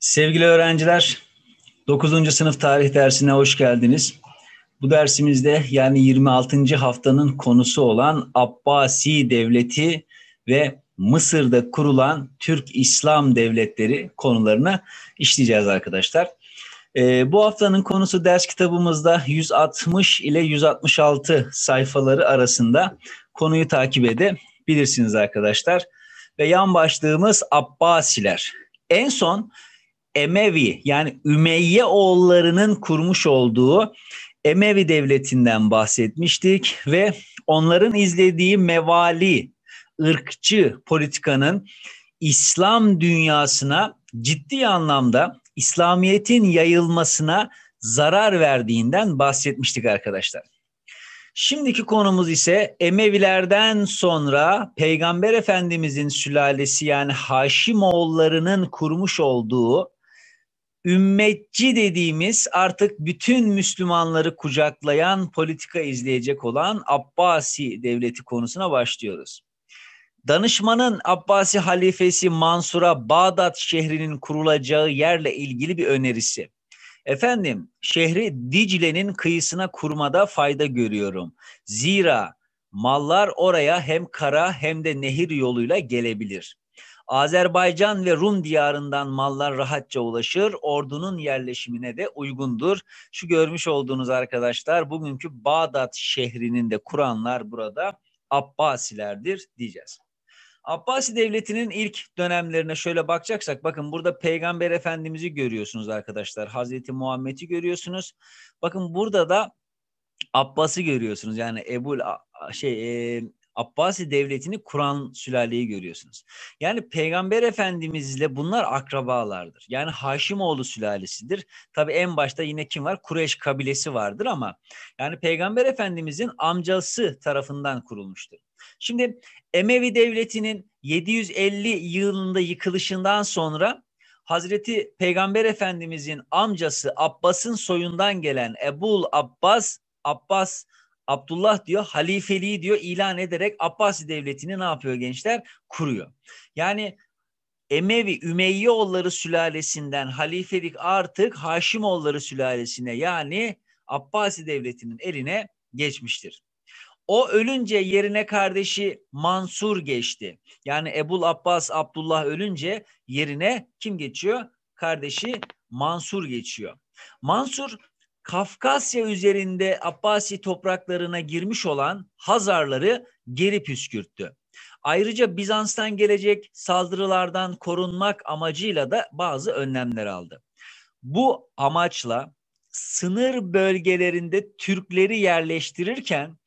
Sevgili öğrenciler, 9. sınıf tarih dersine hoş geldiniz. Bu dersimizde yani 26. haftanın konusu olan Abbasi Devleti ve Mısır'da kurulan Türk İslam Devletleri konularını işleyeceğiz arkadaşlar. Ee, bu haftanın konusu ders kitabımızda 160 ile 166 sayfaları arasında konuyu takip edebilirsiniz arkadaşlar. Ve yan başlığımız Abbasiler. En son Emevi yani Ümeyye oğullarının kurmuş olduğu Emevi devletinden bahsetmiştik ve onların izlediği mevali, ırkçı politikanın İslam dünyasına ciddi anlamda İslamiyet'in yayılmasına zarar verdiğinden bahsetmiştik arkadaşlar. Şimdiki konumuz ise Emevilerden sonra Peygamber Efendimizin sülalesi yani Haşimoğullarının kurmuş olduğu ümmetçi dediğimiz artık bütün Müslümanları kucaklayan politika izleyecek olan Abbasi devleti konusuna başlıyoruz. Danışmanın Abbasi halifesi Mansur'a Bağdat şehrinin kurulacağı yerle ilgili bir önerisi. Efendim şehri Dicle'nin kıyısına kurmada fayda görüyorum. Zira mallar oraya hem kara hem de nehir yoluyla gelebilir. Azerbaycan ve Rum diyarından mallar rahatça ulaşır. Ordunun yerleşimine de uygundur. Şu görmüş olduğunuz arkadaşlar bugünkü Bağdat şehrinin de kuranlar burada Abbasilerdir diyeceğiz. Abbasi Devleti'nin ilk dönemlerine şöyle bakacaksak bakın burada Peygamber Efendimiz'i görüyorsunuz arkadaşlar. Hazreti Muhammed'i görüyorsunuz. Bakın burada da Abbas'ı görüyorsunuz. Yani Ebul şey e, Abbasi devletini kuran sülaleyi görüyorsunuz. Yani Peygamber Efendimizle bunlar akrabalardır. Yani Haşimoğlu sülalesidir. Tabi en başta yine kim var? Kureş kabilesi vardır ama yani Peygamber Efendimizin amcası tarafından kurulmuştur. Şimdi Emevi Devleti'nin 750 yılında yıkılışından sonra Hazreti Peygamber Efendimizin amcası Abbas'ın soyundan gelen Ebul Abbas, Abbas Abdullah diyor halifeliği diyor ilan ederek Abbasi devletini ne yapıyor gençler? Kuruyor. Yani Emevi, Ümeyyoğulları sülalesinden halifelik artık Haşimoğulları sülalesine yani Abbasi devletinin eline geçmiştir. O ölünce yerine kardeşi Mansur geçti. Yani Ebul Abbas Abdullah ölünce yerine kim geçiyor? Kardeşi Mansur geçiyor. Mansur Kafkasya üzerinde Abbasi topraklarına girmiş olan Hazarları geri püskürttü. Ayrıca Bizans'tan gelecek saldırılardan korunmak amacıyla da bazı önlemler aldı. Bu amaçla sınır bölgelerinde Türkleri yerleştirirken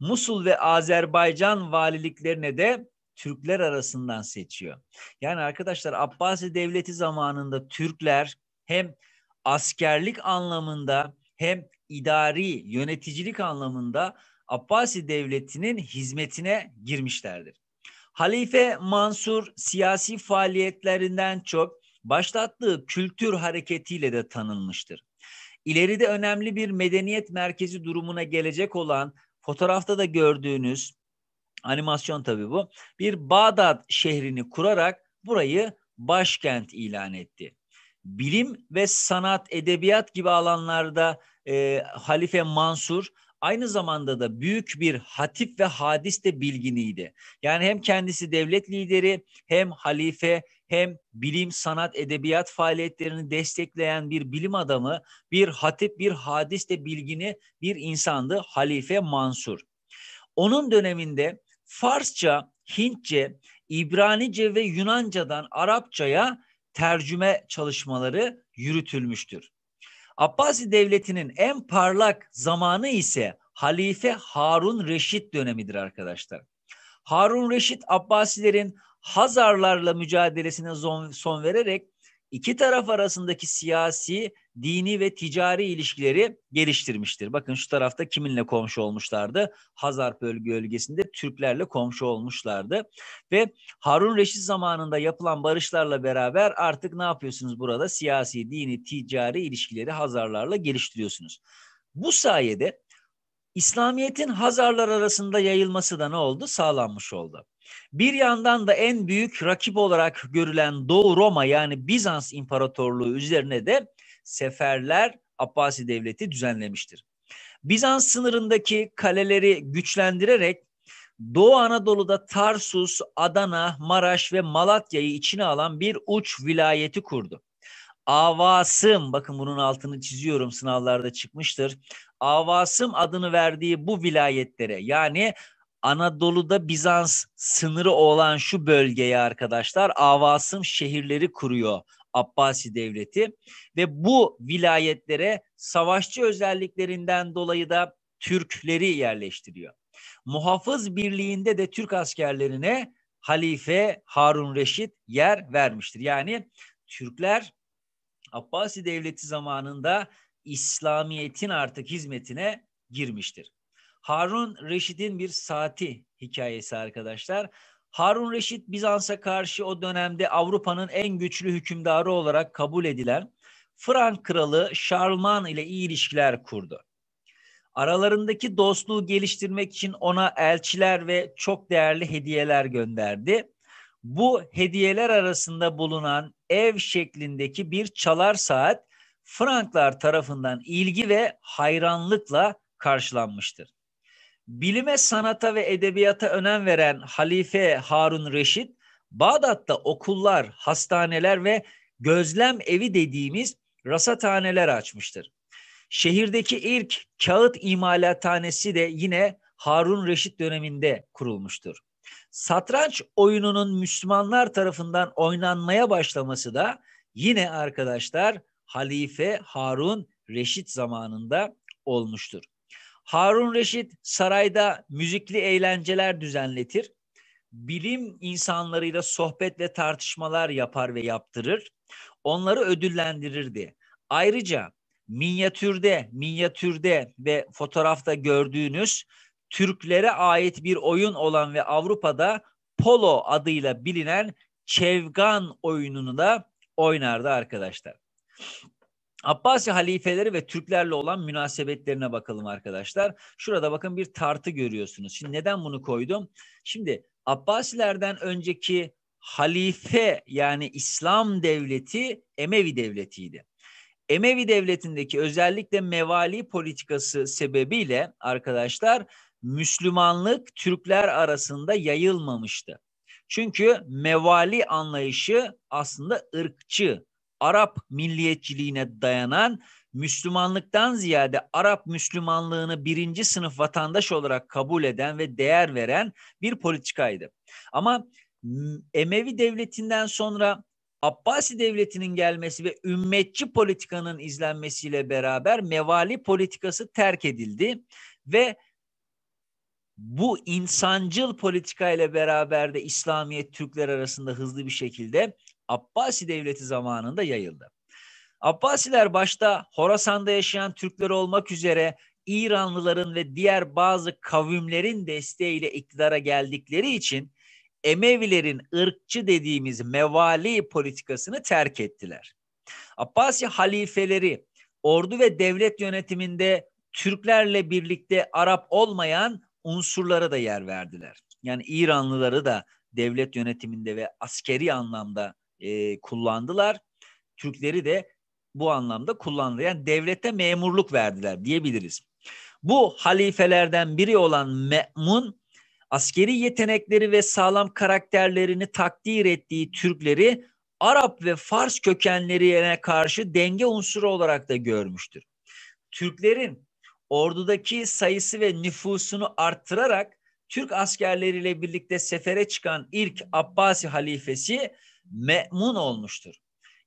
Musul ve Azerbaycan valiliklerine de Türkler arasından seçiyor. Yani arkadaşlar Abbasi Devleti zamanında Türkler hem askerlik anlamında hem idari yöneticilik anlamında Abbasi Devleti'nin hizmetine girmişlerdir. Halife Mansur siyasi faaliyetlerinden çok başlattığı kültür hareketiyle de tanınmıştır. İleride önemli bir medeniyet merkezi durumuna gelecek olan fotoğrafta da gördüğünüz animasyon tabi bu bir Bağdat şehrini kurarak burayı başkent ilan etti bilim ve sanat, edebiyat gibi alanlarda e, Halife Mansur aynı zamanda da büyük bir hatip ve hadis de bilginiydi. Yani hem kendisi devlet lideri hem halife hem bilim, sanat, edebiyat faaliyetlerini destekleyen bir bilim adamı, bir hatip, bir hadis de bilgini bir insandı Halife Mansur. Onun döneminde Farsça, Hintçe, İbranice ve Yunanca'dan Arapçaya tercüme çalışmaları yürütülmüştür. Abbasi Devleti'nin en parlak zamanı ise Halife Harun Reşit dönemidir arkadaşlar. Harun Reşit Abbasilerin Hazarlarla mücadelesine son vererek iki taraf arasındaki siyasi, dini ve ticari ilişkileri geliştirmiştir. Bakın şu tarafta kiminle komşu olmuşlardı? Hazar bölgesinde Türklerle komşu olmuşlardı. Ve Harun Reşit zamanında yapılan barışlarla beraber artık ne yapıyorsunuz burada? Siyasi, dini, ticari ilişkileri Hazarlarla geliştiriyorsunuz. Bu sayede İslamiyet'in Hazarlar arasında yayılması da ne oldu? Sağlanmış oldu. Bir yandan da en büyük rakip olarak görülen Doğu Roma yani Bizans İmparatorluğu üzerine de seferler Abbasi Devleti düzenlemiştir. Bizans sınırındaki kaleleri güçlendirerek Doğu Anadolu'da Tarsus, Adana, Maraş ve Malatya'yı içine alan bir uç vilayeti kurdu. Avasım, bakın bunun altını çiziyorum sınavlarda çıkmıştır. Avasım adını verdiği bu vilayetlere yani Anadolu'da Bizans sınırı olan şu bölgeye arkadaşlar Avasım şehirleri kuruyor Abbasi Devleti ve bu vilayetlere savaşçı özelliklerinden dolayı da Türkleri yerleştiriyor. Muhafız birliğinde de Türk askerlerine Halife Harun Reşit yer vermiştir. Yani Türkler Abbasi Devleti zamanında İslamiyet'in artık hizmetine girmiştir. Harun Reşit'in bir saati hikayesi arkadaşlar. Harun Reşit Bizans'a karşı o dönemde Avrupa'nın en güçlü hükümdarı olarak kabul edilen Frank kralı Şarlman ile iyi ilişkiler kurdu. Aralarındaki dostluğu geliştirmek için ona elçiler ve çok değerli hediyeler gönderdi. Bu hediyeler arasında bulunan ev şeklindeki bir çalar saat Franklar tarafından ilgi ve hayranlıkla karşılanmıştır. Bilime, sanata ve edebiyata önem veren Halife Harun Reşit, Bağdat'ta okullar, hastaneler ve gözlem evi dediğimiz rasathaneler açmıştır. Şehirdeki ilk kağıt imalathanesi de yine Harun Reşit döneminde kurulmuştur. Satranç oyununun Müslümanlar tarafından oynanmaya başlaması da yine arkadaşlar Halife Harun Reşit zamanında olmuştur. Harun Reşit sarayda müzikli eğlenceler düzenletir. Bilim insanlarıyla sohbet ve tartışmalar yapar ve yaptırır. Onları ödüllendirirdi. Ayrıca minyatürde, minyatürde ve fotoğrafta gördüğünüz Türklere ait bir oyun olan ve Avrupa'da polo adıyla bilinen çevgan oyununu da oynardı arkadaşlar. Abbasi halifeleri ve Türklerle olan münasebetlerine bakalım arkadaşlar. Şurada bakın bir tartı görüyorsunuz. Şimdi neden bunu koydum? Şimdi Abbasilerden önceki halife yani İslam devleti Emevi devletiydi. Emevi devletindeki özellikle mevali politikası sebebiyle arkadaşlar Müslümanlık Türkler arasında yayılmamıştı. Çünkü mevali anlayışı aslında ırkçı Arap milliyetçiliğine dayanan Müslümanlıktan ziyade Arap Müslümanlığını birinci sınıf vatandaş olarak kabul eden ve değer veren bir politikaydı. Ama Emevi devletinden sonra Abbasi devletinin gelmesi ve ümmetçi politikanın izlenmesiyle beraber mevali politikası terk edildi ve bu insancıl politika ile beraber de İslamiyet Türkler arasında hızlı bir şekilde Abbasi Devleti zamanında yayıldı. Abbasiler başta Horasan'da yaşayan Türkler olmak üzere İranlıların ve diğer bazı kavimlerin desteğiyle iktidara geldikleri için Emevilerin ırkçı dediğimiz mevali politikasını terk ettiler. Abbasi halifeleri ordu ve devlet yönetiminde Türklerle birlikte Arap olmayan unsurlara da yer verdiler. Yani İranlıları da devlet yönetiminde ve askeri anlamda e, kullandılar. Türkleri de bu anlamda kullandı. Yani devlete memurluk verdiler diyebiliriz. Bu halifelerden biri olan Me'mun askeri yetenekleri ve sağlam karakterlerini takdir ettiği Türkleri Arap ve Fars kökenlerine karşı denge unsuru olarak da görmüştür. Türklerin ordudaki sayısı ve nüfusunu arttırarak Türk askerleriyle birlikte sefere çıkan ilk Abbasi halifesi me'mun olmuştur.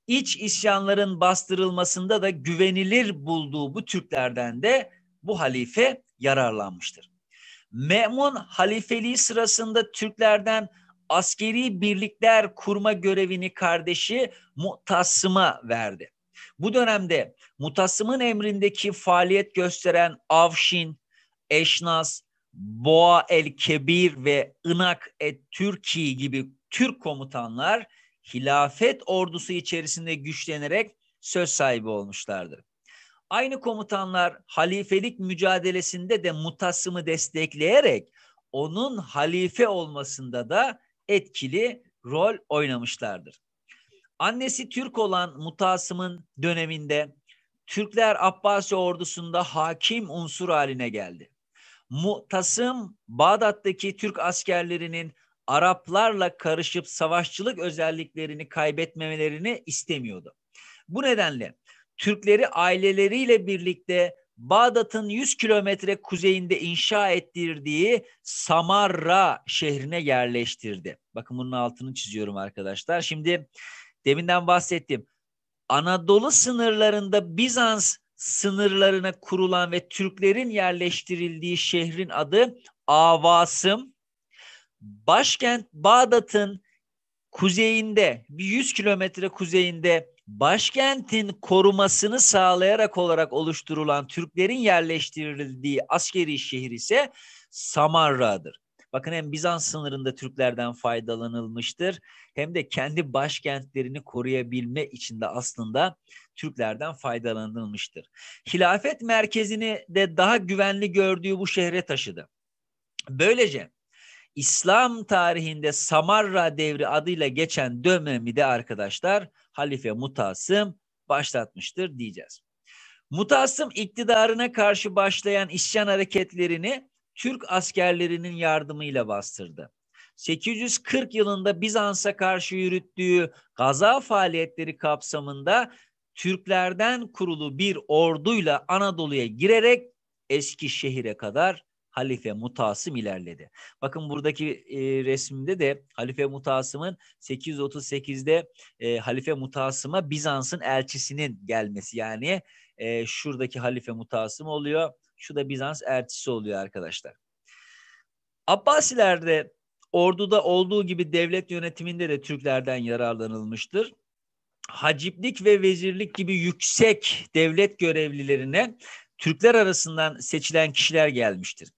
İç isyanların bastırılmasında da güvenilir bulduğu bu Türklerden de bu halife yararlanmıştır. Me'mun halifeliği sırasında Türklerden askeri birlikler kurma görevini kardeşi Mutasım'a verdi. Bu dönemde Mutasım'ın emrindeki faaliyet gösteren Avşin, Eşnas, Boa el Kebir ve Inak et Türkiye gibi Türk komutanlar hilafet ordusu içerisinde güçlenerek söz sahibi olmuşlardır. Aynı komutanlar halifelik mücadelesinde de Mutasım'ı destekleyerek onun halife olmasında da etkili rol oynamışlardır. Annesi Türk olan Mutasım'ın döneminde Türkler Abbasi ordusunda hakim unsur haline geldi. Mutasım Bağdat'taki Türk askerlerinin Araplarla karışıp savaşçılık özelliklerini kaybetmemelerini istemiyordu. Bu nedenle Türkleri aileleriyle birlikte Bağdat'ın 100 kilometre kuzeyinde inşa ettirdiği Samarra şehrine yerleştirdi. Bakın bunun altını çiziyorum arkadaşlar. Şimdi deminden bahsettim. Anadolu sınırlarında Bizans sınırlarına kurulan ve Türklerin yerleştirildiği şehrin adı Avasım Başkent Bağdat'ın kuzeyinde bir 100 kilometre kuzeyinde başkentin korumasını sağlayarak olarak oluşturulan Türklerin yerleştirildiği askeri şehir ise Samarra'dır. Bakın hem Bizans sınırında Türklerden faydalanılmıştır hem de kendi başkentlerini koruyabilme için de aslında Türklerden faydalanılmıştır. Hilafet merkezini de daha güvenli gördüğü bu şehre taşıdı. Böylece İslam tarihinde Samarra devri adıyla geçen dönemi de arkadaşlar Halife Mutasım başlatmıştır diyeceğiz. Mutasım iktidarına karşı başlayan isyan hareketlerini Türk askerlerinin yardımıyla bastırdı. 840 yılında Bizans'a karşı yürüttüğü gaza faaliyetleri kapsamında Türklerden kurulu bir orduyla Anadolu'ya girerek Eskişehir'e kadar halife mutasım ilerledi. Bakın buradaki e, resimde de halife mutasımın 838'de e, halife mutasıma Bizans'ın elçisinin gelmesi. Yani e, şuradaki halife mutasım oluyor. Şu da Bizans elçisi oluyor arkadaşlar. Abbasilerde orduda olduğu gibi devlet yönetiminde de Türklerden yararlanılmıştır haciplik ve vezirlik gibi yüksek devlet görevlilerine Türkler arasından seçilen kişiler gelmiştir.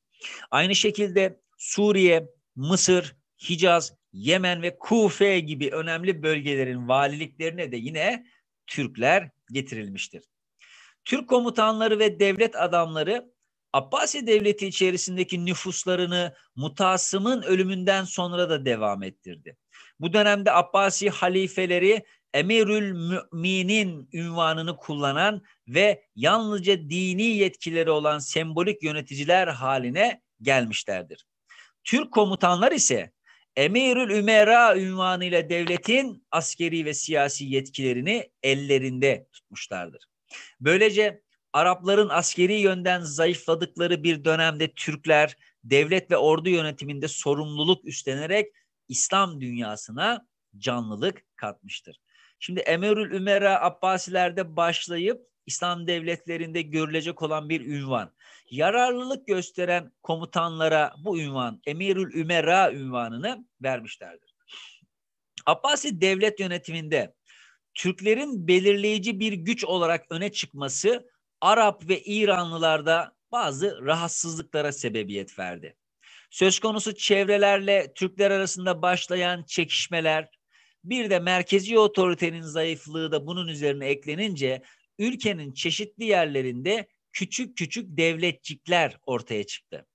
Aynı şekilde Suriye, Mısır, Hicaz, Yemen ve Kufe gibi önemli bölgelerin valiliklerine de yine Türkler getirilmiştir. Türk komutanları ve devlet adamları Abbasi devleti içerisindeki nüfuslarını Mutasım'ın ölümünden sonra da devam ettirdi. Bu dönemde Abbasi halifeleri emirül müminin ünvanını kullanan ve yalnızca dini yetkileri olan sembolik yöneticiler haline gelmişlerdir. Türk komutanlar ise emirül ümera ünvanıyla devletin askeri ve siyasi yetkilerini ellerinde tutmuşlardır. Böylece Arapların askeri yönden zayıfladıkları bir dönemde Türkler devlet ve ordu yönetiminde sorumluluk üstlenerek İslam dünyasına canlılık katmıştır. Şimdi Emirül Ümera Abbasilerde başlayıp İslam devletlerinde görülecek olan bir ünvan. Yararlılık gösteren komutanlara bu ünvan, Emirül Ümera ünvanını vermişlerdir. Abbasi devlet yönetiminde Türklerin belirleyici bir güç olarak öne çıkması Arap ve İranlılarda bazı rahatsızlıklara sebebiyet verdi. Söz konusu çevrelerle Türkler arasında başlayan çekişmeler, bir de merkezi otoritenin zayıflığı da bunun üzerine eklenince ülkenin çeşitli yerlerinde küçük küçük devletçikler ortaya çıktı.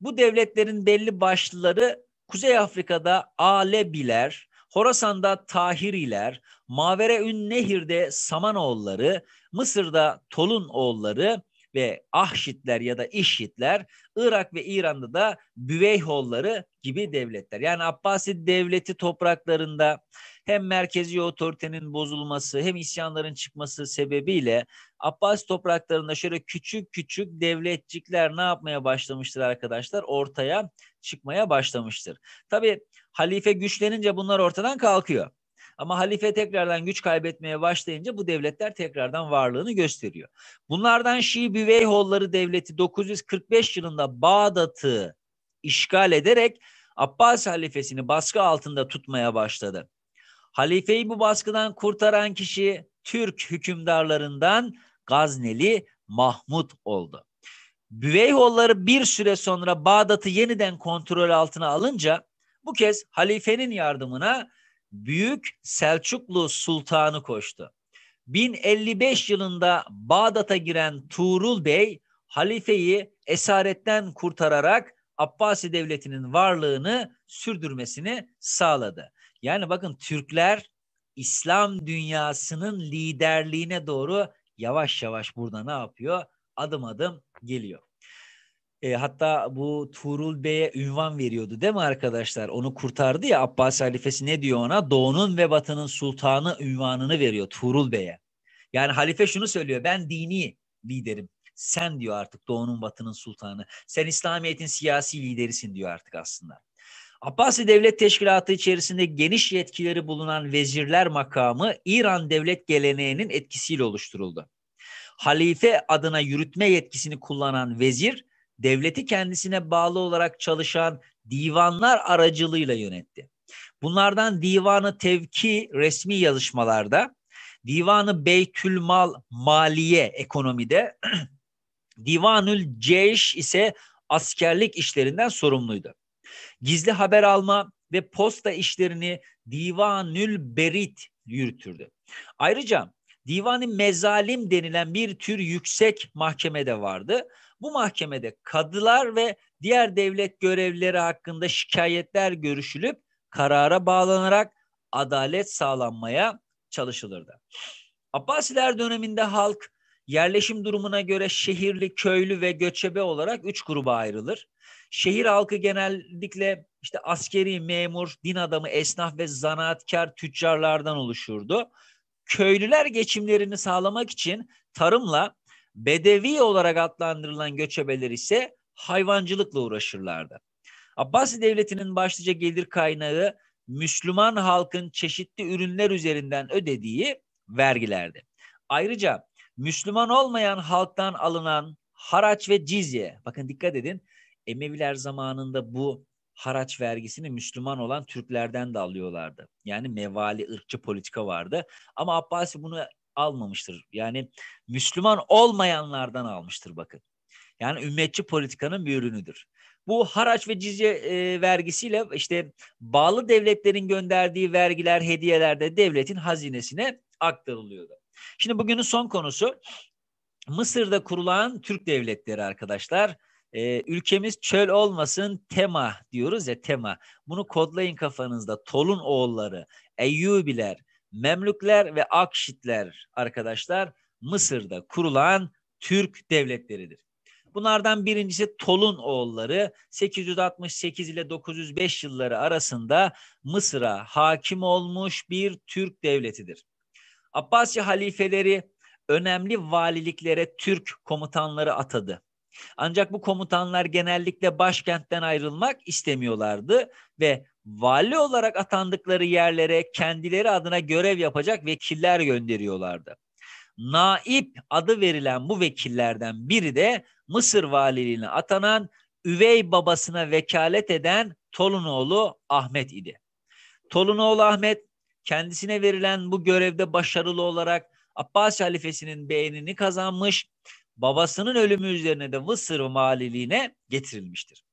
Bu devletlerin belli başlıları Kuzey Afrika'da Alebiler, Horasan'da Tahiriler, Mavere Ün Nehir'de Samanoğulları, Mısır'da Tolun oğulları, ve Ahşitler ya da İşitler, Irak ve İran'da da Büveyholları gibi devletler. Yani Abbasi devleti topraklarında hem merkezi otoritenin bozulması hem isyanların çıkması sebebiyle Abbasi topraklarında şöyle küçük küçük devletçikler ne yapmaya başlamıştır arkadaşlar? Ortaya çıkmaya başlamıştır. Tabi halife güçlenince bunlar ortadan kalkıyor. Ama halife tekrardan güç kaybetmeye başlayınca bu devletler tekrardan varlığını gösteriyor. Bunlardan Şii Büveyholları Devleti 945 yılında Bağdat'ı işgal ederek Abbas halifesini baskı altında tutmaya başladı. Halifeyi bu baskıdan kurtaran kişi Türk hükümdarlarından Gazneli Mahmud oldu. Büveyholları bir süre sonra Bağdat'ı yeniden kontrol altına alınca bu kez halifenin yardımına Büyük Selçuklu Sultanı koştu. 1055 yılında Bağdat'a giren Tuğrul Bey halifeyi esaretten kurtararak Abbasi Devleti'nin varlığını sürdürmesini sağladı. Yani bakın Türkler İslam dünyasının liderliğine doğru yavaş yavaş burada ne yapıyor? Adım adım geliyor. E, hatta bu Tuğrul Bey'e ünvan veriyordu değil mi arkadaşlar? Onu kurtardı ya Abbas halifesi ne diyor ona? Doğunun ve batının sultanı ünvanını veriyor Tuğrul Bey'e. Yani halife şunu söylüyor ben dini liderim. Sen diyor artık doğunun batının sultanı. Sen İslamiyet'in siyasi liderisin diyor artık aslında. Abbasi Devlet Teşkilatı içerisinde geniş yetkileri bulunan vezirler makamı İran devlet geleneğinin etkisiyle oluşturuldu. Halife adına yürütme yetkisini kullanan vezir devleti kendisine bağlı olarak çalışan divanlar aracılığıyla yönetti. Bunlardan divanı tevki resmi yazışmalarda, divanı beytülmal maliye ekonomide, divanül ceş ise askerlik işlerinden sorumluydu. Gizli haber alma ve posta işlerini divanül berit yürütürdü. Ayrıca divanı mezalim denilen bir tür yüksek mahkemede vardı. Bu mahkemede kadılar ve diğer devlet görevlileri hakkında şikayetler görüşülüp karara bağlanarak adalet sağlanmaya çalışılırdı. Abbasiler döneminde halk yerleşim durumuna göre şehirli, köylü ve göçebe olarak üç gruba ayrılır. Şehir halkı genellikle işte askeri, memur, din adamı, esnaf ve zanaatkar tüccarlardan oluşurdu. Köylüler geçimlerini sağlamak için tarımla Bedevi olarak adlandırılan göçebeler ise hayvancılıkla uğraşırlardı. Abbasi Devleti'nin başlıca gelir kaynağı Müslüman halkın çeşitli ürünler üzerinden ödediği vergilerdi. Ayrıca Müslüman olmayan halktan alınan haraç ve cizye. Bakın dikkat edin Emeviler zamanında bu haraç vergisini Müslüman olan Türklerden de alıyorlardı. Yani mevali ırkçı politika vardı. Ama Abbasi bunu almamıştır. Yani Müslüman olmayanlardan almıştır bakın. Yani ümmetçi politikanın bir ürünüdür. Bu haraç ve cizye e, vergisiyle işte bağlı devletlerin gönderdiği vergiler, hediyeler de devletin hazinesine aktarılıyordu. Şimdi bugünün son konusu Mısır'da kurulan Türk devletleri arkadaşlar. E, ülkemiz çöl olmasın tema diyoruz ya tema. Bunu kodlayın kafanızda. Tolun oğulları, Eyyubiler, Memlükler ve Akşitler arkadaşlar Mısır'da kurulan Türk devletleridir. Bunlardan birincisi Tolun oğulları 868 ile 905 yılları arasında Mısır'a hakim olmuş bir Türk devletidir. Abbasi halifeleri önemli valiliklere Türk komutanları atadı. Ancak bu komutanlar genellikle başkentten ayrılmak istemiyorlardı ve vali olarak atandıkları yerlere kendileri adına görev yapacak vekiller gönderiyorlardı. Naip adı verilen bu vekillerden biri de Mısır valiliğine atanan üvey babasına vekalet eden Tolunoğlu Ahmet idi. Tolunoğlu Ahmet kendisine verilen bu görevde başarılı olarak Abbas halifesinin beğenini kazanmış, babasının ölümü üzerine de Mısır valiliğine getirilmiştir.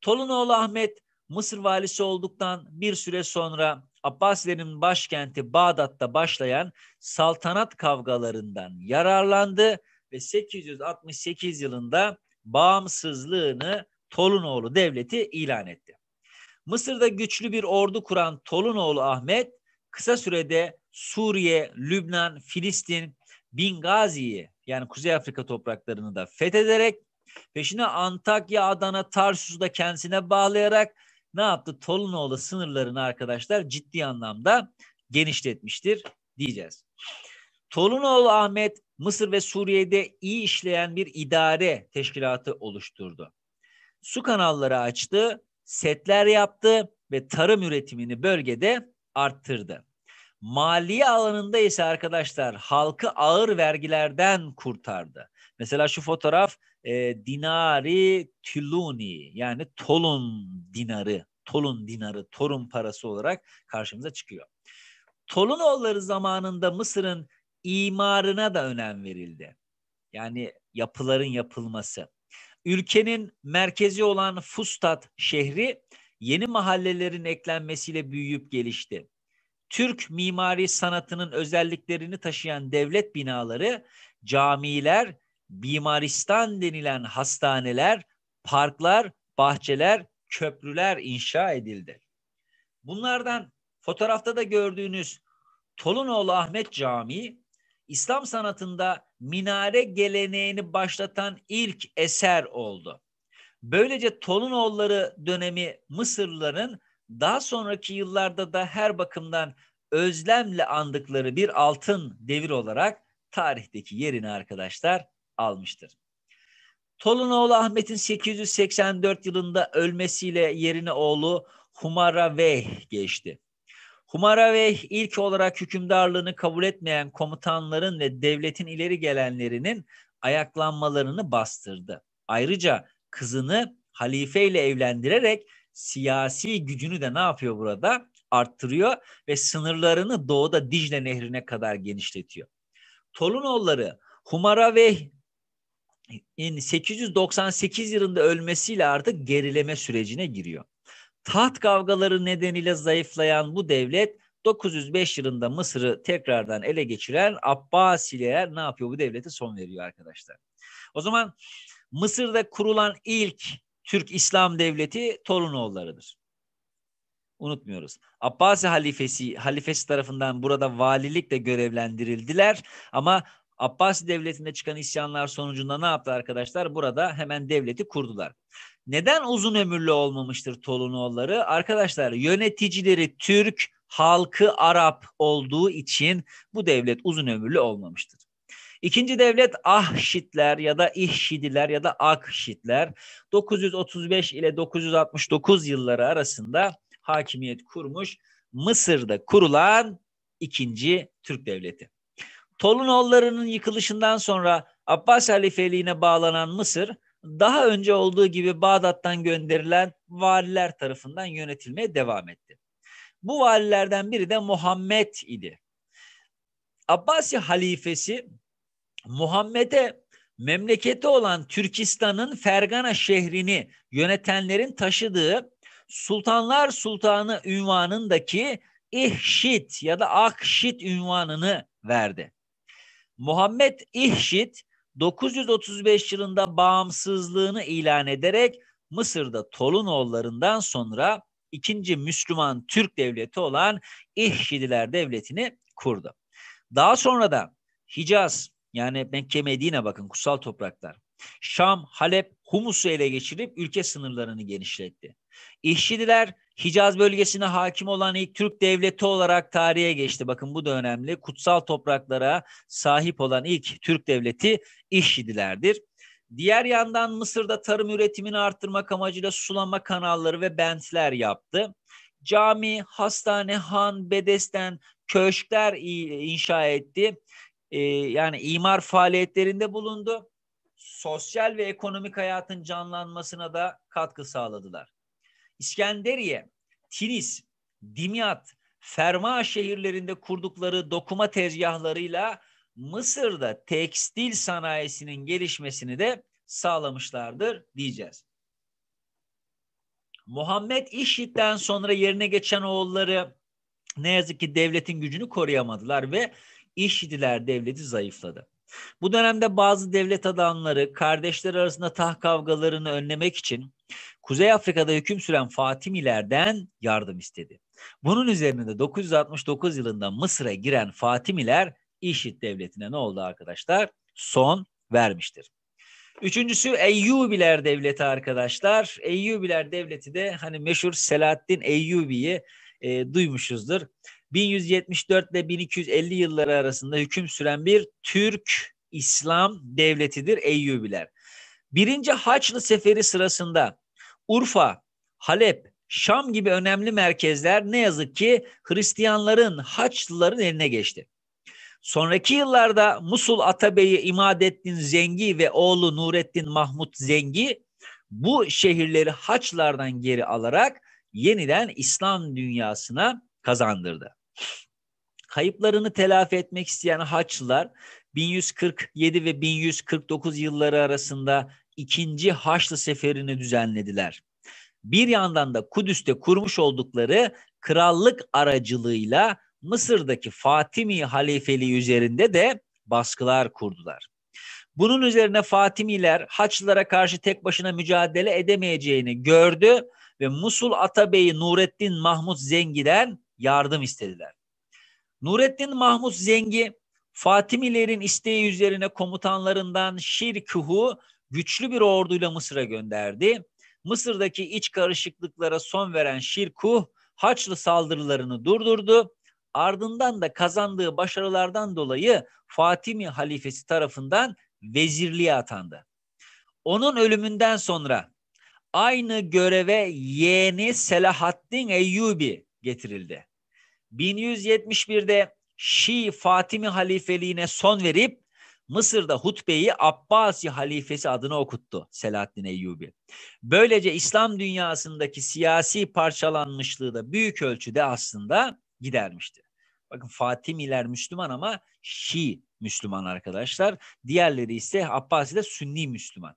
Tolunoğlu Ahmet Mısır valisi olduktan bir süre sonra Abbasilerin başkenti Bağdat'ta başlayan saltanat kavgalarından yararlandı ve 868 yılında bağımsızlığını Tolunoğlu devleti ilan etti. Mısır'da güçlü bir ordu kuran Tolunoğlu Ahmet kısa sürede Suriye, Lübnan, Filistin, Bingazi'yi yani Kuzey Afrika topraklarını da fethederek peşine Antakya, Adana, Tarsus'u da kendisine bağlayarak ne yaptı? Tolunoğlu sınırlarını arkadaşlar ciddi anlamda genişletmiştir diyeceğiz. Tolunoğlu Ahmet Mısır ve Suriye'de iyi işleyen bir idare teşkilatı oluşturdu. Su kanalları açtı, setler yaptı ve tarım üretimini bölgede arttırdı. Maliye alanında ise arkadaşlar halkı ağır vergilerden kurtardı. Mesela şu fotoğraf e, dinari tüluni yani tolun dinarı, tolun dinarı, torun parası olarak karşımıza çıkıyor. Tolun Tolunoğulları zamanında Mısır'ın imarına da önem verildi. Yani yapıların yapılması. Ülkenin merkezi olan Fustat şehri yeni mahallelerin eklenmesiyle büyüyüp gelişti. Türk mimari sanatının özelliklerini taşıyan devlet binaları, camiler bimaristan denilen hastaneler, parklar, bahçeler, köprüler inşa edildi. Bunlardan fotoğrafta da gördüğünüz Tolunoğlu Ahmet Camii, İslam sanatında minare geleneğini başlatan ilk eser oldu. Böylece Tolunoğulları dönemi Mısırlıların daha sonraki yıllarda da her bakımdan özlemle andıkları bir altın devir olarak tarihteki yerini arkadaşlar almıştır. Tolunoğlu Ahmet'in 884 yılında ölmesiyle yerine oğlu Humara Humaraveh geçti. Humara Humaraveh ilk olarak hükümdarlığını kabul etmeyen komutanların ve devletin ileri gelenlerinin ayaklanmalarını bastırdı. Ayrıca kızını halifeyle evlendirerek siyasi gücünü de ne yapıyor burada? Arttırıyor ve sınırlarını doğuda Dicle Nehri'ne kadar genişletiyor. Tolunoğulları Humaraveh 898 yılında ölmesiyle artık gerileme sürecine giriyor. Taht kavgaları nedeniyle zayıflayan bu devlet 905 yılında Mısır'ı tekrardan ele geçiren Abbasiler ne yapıyor? Bu devlete son veriyor arkadaşlar. O zaman Mısır'da kurulan ilk Türk İslam Devleti Torunoğulları'dır. Unutmuyoruz. Abbasi halifesi, halifesi tarafından burada valilikle görevlendirildiler ama Abbasi Devleti'nde çıkan isyanlar sonucunda ne yaptı arkadaşlar? Burada hemen devleti kurdular. Neden uzun ömürlü olmamıştır Tolunoğulları? Arkadaşlar yöneticileri Türk, halkı Arap olduğu için bu devlet uzun ömürlü olmamıştır. İkinci devlet Ahşitler ya da İhşidiler ya da Akşitler 935 ile 969 yılları arasında hakimiyet kurmuş Mısır'da kurulan ikinci Türk devleti. Tolunoğullarının yıkılışından sonra Abbas halifeliğine bağlanan Mısır, daha önce olduğu gibi Bağdat'tan gönderilen valiler tarafından yönetilmeye devam etti. Bu valilerden biri de Muhammed idi. Abbasi halifesi Muhammed'e memleketi olan Türkistan'ın Fergana şehrini yönetenlerin taşıdığı Sultanlar Sultanı ünvanındaki İhşit ya da Akşit ünvanını verdi. Muhammed İhşit 935 yılında bağımsızlığını ilan ederek Mısır'da Tolunoğullarından sonra ikinci Müslüman Türk devleti olan İhşidiler devletini kurdu. Daha sonra da Hicaz yani Mekke Medine bakın kutsal topraklar. Şam, Halep, Humus'u ele geçirip ülke sınırlarını genişletti. İhşidiler Hicaz bölgesine hakim olan ilk Türk devleti olarak tarihe geçti. Bakın bu da önemli. Kutsal topraklara sahip olan ilk Türk devleti İşidilerdir. Diğer yandan Mısır'da tarım üretimini arttırmak amacıyla sulama kanalları ve bentler yaptı. Cami, hastane, han, bedesten, köşkler inşa etti. Ee, yani imar faaliyetlerinde bulundu. Sosyal ve ekonomik hayatın canlanmasına da katkı sağladılar. İskenderiye, Tinis, Dimyat, Ferma şehirlerinde kurdukları dokuma tezgahlarıyla Mısır'da tekstil sanayisinin gelişmesini de sağlamışlardır diyeceğiz. Muhammed İşit'ten sonra yerine geçen oğulları ne yazık ki devletin gücünü koruyamadılar ve İşitiler devleti zayıfladı. Bu dönemde bazı devlet adamları kardeşler arasında taht kavgalarını önlemek için Kuzey Afrika'da hüküm süren Fatimilerden yardım istedi. Bunun üzerine de 969 yılında Mısır'a giren Fatimiler İşit devletine ne oldu arkadaşlar? Son vermiştir. Üçüncüsü Eyyubiler devleti arkadaşlar. Eyyubiler devleti de hani meşhur Selahaddin Eyyubi'yi e, duymuşuzdur. 1174 ile 1250 yılları arasında hüküm süren bir Türk İslam devletidir Eyyubiler. Birinci Haçlı Seferi sırasında Urfa, Halep, Şam gibi önemli merkezler ne yazık ki Hristiyanların, Haçlıların eline geçti. Sonraki yıllarda Musul Atabey'i İmadettin Zengi ve oğlu Nurettin Mahmut Zengi bu şehirleri Haçlardan geri alarak yeniden İslam dünyasına kazandırdı. Kayıplarını telafi etmek isteyen Haçlılar 1147 ve 1149 yılları arasında ikinci Haçlı Seferi'ni düzenlediler. Bir yandan da Kudüs'te kurmuş oldukları krallık aracılığıyla Mısır'daki Fatimi halifeliği üzerinde de baskılar kurdular. Bunun üzerine Fatimiler Haçlılara karşı tek başına mücadele edemeyeceğini gördü ve Musul Atabeyi Nurettin Mahmut Zengi'den yardım istediler. Nurettin Mahmut Zengi Fatimilerin isteği üzerine komutanlarından Şirkuhu güçlü bir orduyla Mısır'a gönderdi. Mısır'daki iç karışıklıklara son veren Şirkuh, Haçlı saldırılarını durdurdu. Ardından da kazandığı başarılardan dolayı Fatimi halifesi tarafından vezirliğe atandı. Onun ölümünden sonra aynı göreve yeğeni Selahaddin Eyyubi getirildi. 1171'de Şii Fatimi halifeliğine son verip Mısır'da hutbeyi Abbasi halifesi adına okuttu Selahaddin Eyyubi. Böylece İslam dünyasındaki siyasi parçalanmışlığı da büyük ölçüde aslında gidermişti. Bakın Fatimiler Müslüman ama Şii Müslüman arkadaşlar. Diğerleri ise Abbasi de Sünni Müslüman.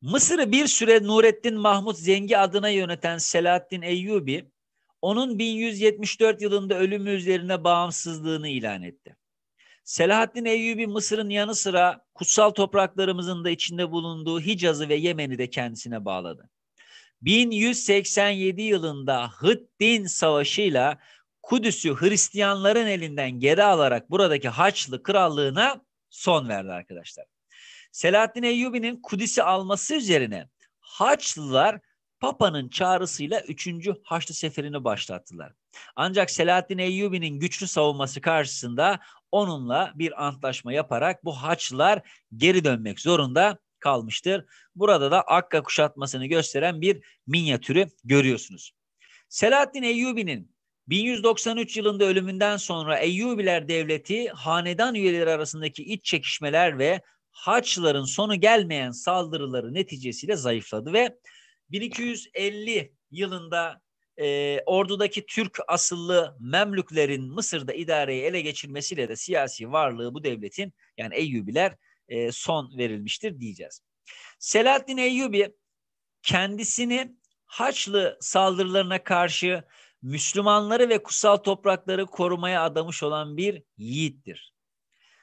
Mısır'ı bir süre Nurettin Mahmut Zengi adına yöneten Selahaddin Eyyubi, onun 1174 yılında ölümü üzerine bağımsızlığını ilan etti. Selahaddin Eyyubi Mısır'ın yanı sıra kutsal topraklarımızın da içinde bulunduğu Hicaz'ı ve Yemen'i de kendisine bağladı. 1187 yılında Hıddin Savaşı'yla Kudüs'ü Hristiyanların elinden geri alarak buradaki Haçlı Krallığına son verdi arkadaşlar. Selahaddin Eyyubi'nin Kudüs'ü alması üzerine Haçlılar Papa'nın çağrısıyla 3. Haçlı Seferi'ni başlattılar. Ancak Selahattin Eyyubi'nin güçlü savunması karşısında onunla bir antlaşma yaparak bu haçlılar geri dönmek zorunda kalmıştır. Burada da Akka kuşatmasını gösteren bir minyatürü görüyorsunuz. Selahattin Eyyubi'nin 1193 yılında ölümünden sonra Eyyubiler Devleti hanedan üyeleri arasındaki iç çekişmeler ve Haçlıların sonu gelmeyen saldırıları neticesiyle zayıfladı ve 1250 yılında e, ordudaki Türk asıllı Memlüklerin Mısır'da idareyi ele geçirmesiyle de siyasi varlığı bu devletin yani Eyyubiler e, son verilmiştir diyeceğiz. Selahaddin Eyyubi kendisini Haçlı saldırılarına karşı Müslümanları ve kutsal toprakları korumaya adamış olan bir yiğittir.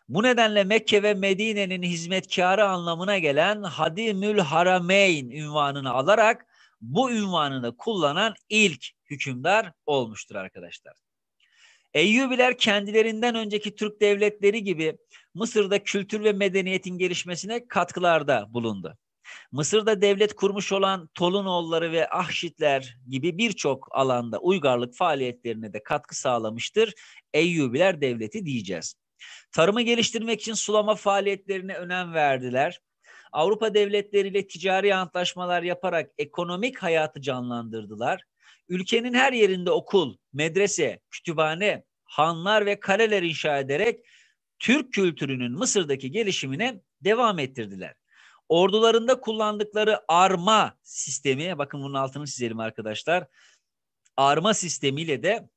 Bu nedenle Mekke ve Medine'nin hizmetkarı anlamına gelen Hadimül Harameyn ünvanını alarak bu ünvanını kullanan ilk hükümdar olmuştur arkadaşlar. Eyyubiler kendilerinden önceki Türk devletleri gibi Mısır'da kültür ve medeniyetin gelişmesine katkılarda bulundu. Mısır'da devlet kurmuş olan Tolunoğulları ve Ahşitler gibi birçok alanda uygarlık faaliyetlerine de katkı sağlamıştır Eyyubiler devleti diyeceğiz. Tarımı geliştirmek için sulama faaliyetlerine önem verdiler. Avrupa devletleriyle ticari antlaşmalar yaparak ekonomik hayatı canlandırdılar. Ülkenin her yerinde okul, medrese, kütüphane, hanlar ve kaleler inşa ederek Türk kültürünün Mısır'daki gelişimine devam ettirdiler. Ordularında kullandıkları arma sistemi, bakın bunun altını çizelim arkadaşlar. Arma sistemiyle de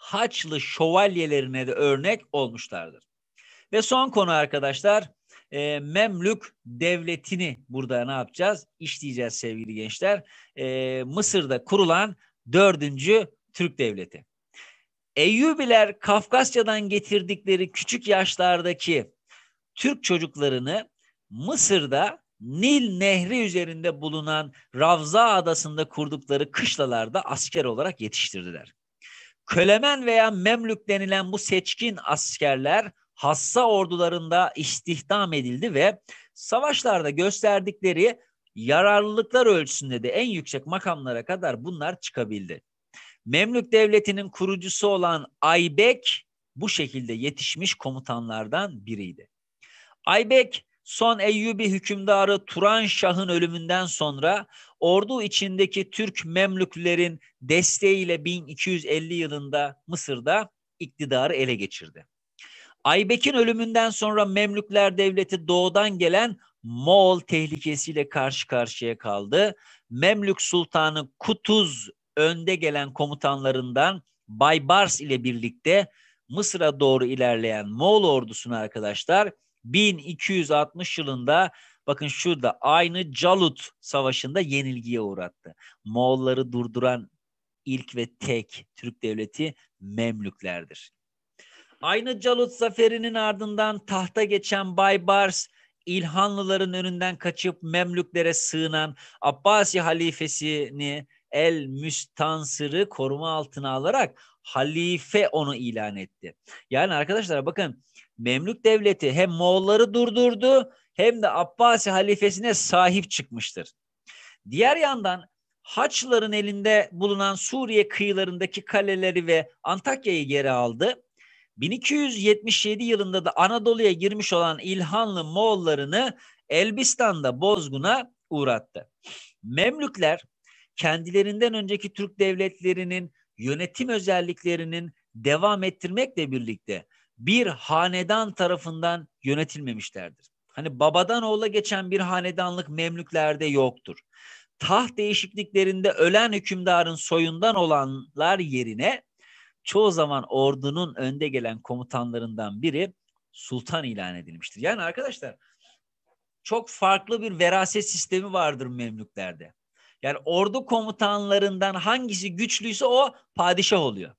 Haçlı şövalyelerine de örnek olmuşlardır. Ve son konu arkadaşlar e, Memlük devletini burada ne yapacağız? İşleyeceğiz sevgili gençler. E, Mısır'da kurulan dördüncü Türk devleti. Eyyubiler Kafkasya'dan getirdikleri küçük yaşlardaki Türk çocuklarını Mısır'da Nil Nehri üzerinde bulunan Ravza Adası'nda kurdukları kışlalarda asker olarak yetiştirdiler. Kölemen veya Memlük denilen bu seçkin askerler hassa ordularında istihdam edildi ve savaşlarda gösterdikleri yararlılıklar ölçüsünde de en yüksek makamlara kadar bunlar çıkabildi. Memlük Devleti'nin kurucusu olan Aybek bu şekilde yetişmiş komutanlardan biriydi. Aybek son Eyyubi hükümdarı Turan Şah'ın ölümünden sonra ordu içindeki Türk Memlüklerin desteğiyle 1250 yılında Mısır'da iktidarı ele geçirdi. Aybek'in ölümünden sonra Memlükler Devleti doğudan gelen Moğol tehlikesiyle karşı karşıya kaldı. Memlük Sultanı Kutuz önde gelen komutanlarından Baybars ile birlikte Mısır'a doğru ilerleyen Moğol ordusunu arkadaşlar 1260 yılında bakın şurada aynı Calut Savaşı'nda yenilgiye uğrattı. Moğolları durduran ilk ve tek Türk devleti Memlüklerdir. Aynı Calut zaferinin ardından tahta geçen Baybars, İlhanlıların önünden kaçıp Memlüklere sığınan Abbasi halifesini El Müstansır'ı koruma altına alarak halife onu ilan etti. Yani arkadaşlar bakın Memlük devleti hem Moğolları durdurdu hem de Abbasi halifesine sahip çıkmıştır. Diğer yandan Haçlıların elinde bulunan Suriye kıyılarındaki kaleleri ve Antakya'yı geri aldı. 1277 yılında da Anadolu'ya girmiş olan İlhanlı Moğollarını Elbistan'da bozguna uğrattı. Memlükler kendilerinden önceki Türk devletlerinin yönetim özelliklerinin devam ettirmekle birlikte bir hanedan tarafından yönetilmemişlerdir. Hani babadan oğula geçen bir hanedanlık Memlüklerde yoktur. Taht değişikliklerinde ölen hükümdarın soyundan olanlar yerine çoğu zaman ordunun önde gelen komutanlarından biri sultan ilan edilmiştir. Yani arkadaşlar çok farklı bir veraset sistemi vardır Memlüklerde. Yani ordu komutanlarından hangisi güçlüyse o padişah oluyor.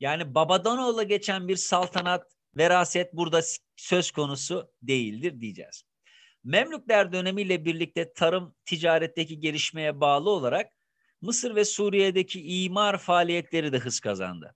Yani babadan oğula geçen bir saltanat, veraset burada söz konusu değildir diyeceğiz. Memlükler dönemiyle birlikte tarım, ticaretteki gelişmeye bağlı olarak Mısır ve Suriye'deki imar faaliyetleri de hız kazandı.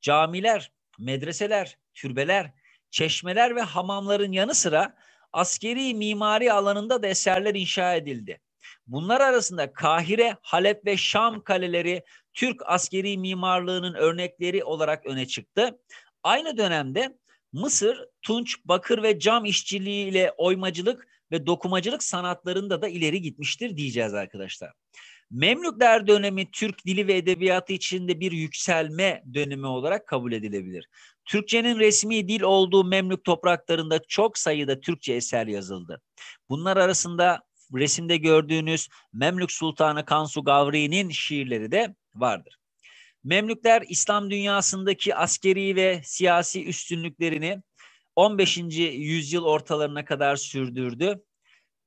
Camiler, medreseler, türbeler, çeşmeler ve hamamların yanı sıra askeri mimari alanında da eserler inşa edildi. Bunlar arasında Kahire, Halep ve Şam kaleleri Türk askeri mimarlığının örnekleri olarak öne çıktı. Aynı dönemde Mısır, tunç, bakır ve cam işçiliği ile oymacılık ve dokumacılık sanatlarında da ileri gitmiştir diyeceğiz arkadaşlar. Memlükler dönemi Türk dili ve edebiyatı içinde bir yükselme dönemi olarak kabul edilebilir. Türkçenin resmi dil olduğu Memlük topraklarında çok sayıda Türkçe eser yazıldı. Bunlar arasında resimde gördüğünüz Memlük Sultanı Kansu Gavri'nin şiirleri de vardır. Memlükler İslam dünyasındaki askeri ve siyasi üstünlüklerini 15. yüzyıl ortalarına kadar sürdürdü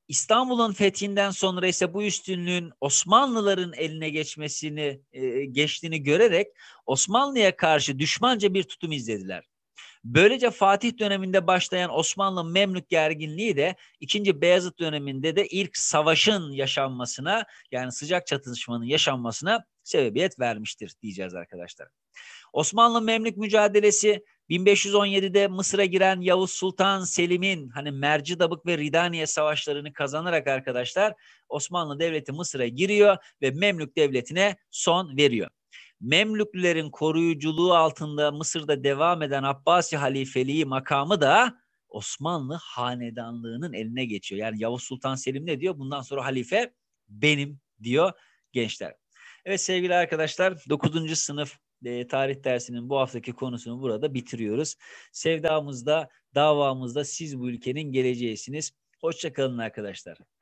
İstanbul'un fethinden sonra ise bu üstünlüğün Osmanlıların eline geçmesini e, geçtiğini görerek Osmanlı'ya karşı düşmanca bir tutum izlediler. Böylece Fatih döneminde başlayan Osmanlı Memlük gerginliği de 2. Beyazıt döneminde de ilk savaşın yaşanmasına yani sıcak çatışmanın yaşanmasına sebebiyet vermiştir diyeceğiz arkadaşlar. Osmanlı Memlük mücadelesi 1517'de Mısır'a giren Yavuz Sultan Selim'in hani Mercidabık ve Ridaniye savaşlarını kazanarak arkadaşlar Osmanlı Devleti Mısır'a giriyor ve Memlük Devleti'ne son veriyor. Memlüklerin koruyuculuğu altında Mısır'da devam eden Abbasi halifeliği makamı da Osmanlı hanedanlığının eline geçiyor. Yani Yavuz Sultan Selim ne diyor? Bundan sonra halife benim diyor gençler. Evet sevgili arkadaşlar 9. sınıf ee, tarih dersinin bu haftaki konusunu burada bitiriyoruz. Sevdamızda, davamızda siz bu ülkenin geleceğisiniz. Hoşçakalın arkadaşlar.